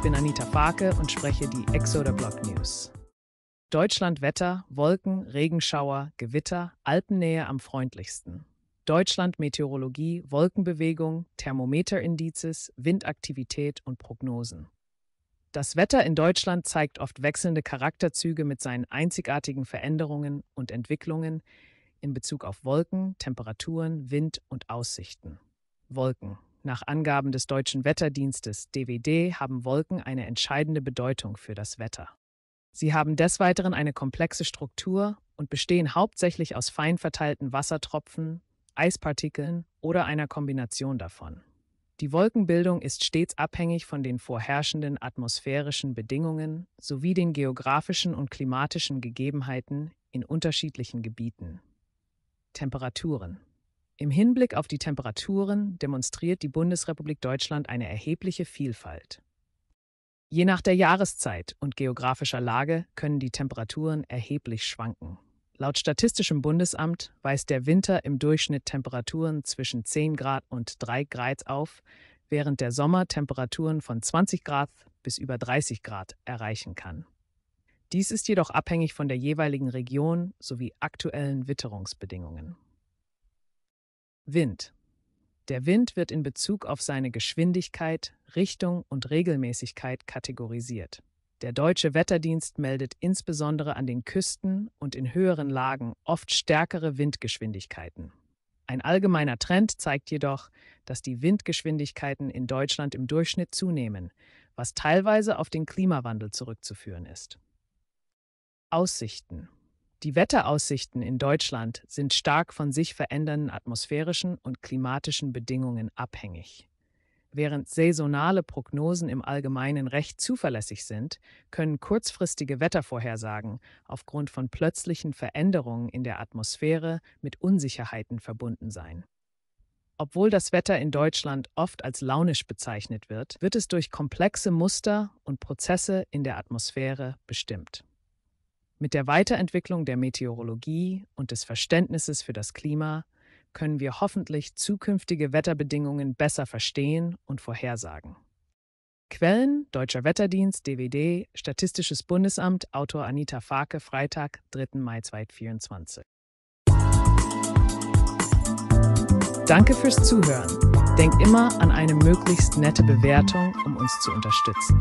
Ich bin Anita Farke und spreche die Exoder Blog News. Deutschland Wetter, Wolken, Regenschauer, Gewitter, Alpennähe am freundlichsten. Deutschland Meteorologie, Wolkenbewegung, Thermometerindizes, Windaktivität und Prognosen. Das Wetter in Deutschland zeigt oft wechselnde Charakterzüge mit seinen einzigartigen Veränderungen und Entwicklungen in Bezug auf Wolken, Temperaturen, Wind und Aussichten. Wolken. Nach Angaben des deutschen Wetterdienstes DWD haben Wolken eine entscheidende Bedeutung für das Wetter. Sie haben des Weiteren eine komplexe Struktur und bestehen hauptsächlich aus fein verteilten Wassertropfen, Eispartikeln oder einer Kombination davon. Die Wolkenbildung ist stets abhängig von den vorherrschenden atmosphärischen Bedingungen sowie den geografischen und klimatischen Gegebenheiten in unterschiedlichen Gebieten. Temperaturen im Hinblick auf die Temperaturen demonstriert die Bundesrepublik Deutschland eine erhebliche Vielfalt. Je nach der Jahreszeit und geografischer Lage können die Temperaturen erheblich schwanken. Laut Statistischem Bundesamt weist der Winter im Durchschnitt Temperaturen zwischen 10 Grad und 3 Grad auf, während der Sommer Temperaturen von 20 Grad bis über 30 Grad erreichen kann. Dies ist jedoch abhängig von der jeweiligen Region sowie aktuellen Witterungsbedingungen. Wind. Der Wind wird in Bezug auf seine Geschwindigkeit, Richtung und Regelmäßigkeit kategorisiert. Der deutsche Wetterdienst meldet insbesondere an den Küsten und in höheren Lagen oft stärkere Windgeschwindigkeiten. Ein allgemeiner Trend zeigt jedoch, dass die Windgeschwindigkeiten in Deutschland im Durchschnitt zunehmen, was teilweise auf den Klimawandel zurückzuführen ist. Aussichten die Wetteraussichten in Deutschland sind stark von sich verändernden atmosphärischen und klimatischen Bedingungen abhängig. Während saisonale Prognosen im Allgemeinen recht zuverlässig sind, können kurzfristige Wettervorhersagen aufgrund von plötzlichen Veränderungen in der Atmosphäre mit Unsicherheiten verbunden sein. Obwohl das Wetter in Deutschland oft als launisch bezeichnet wird, wird es durch komplexe Muster und Prozesse in der Atmosphäre bestimmt. Mit der Weiterentwicklung der Meteorologie und des Verständnisses für das Klima können wir hoffentlich zukünftige Wetterbedingungen besser verstehen und vorhersagen. Quellen: Deutscher Wetterdienst, DWD, Statistisches Bundesamt, Autor Anita Farke, Freitag, 3. Mai 2024. Danke fürs Zuhören. Denkt immer an eine möglichst nette Bewertung, um uns zu unterstützen.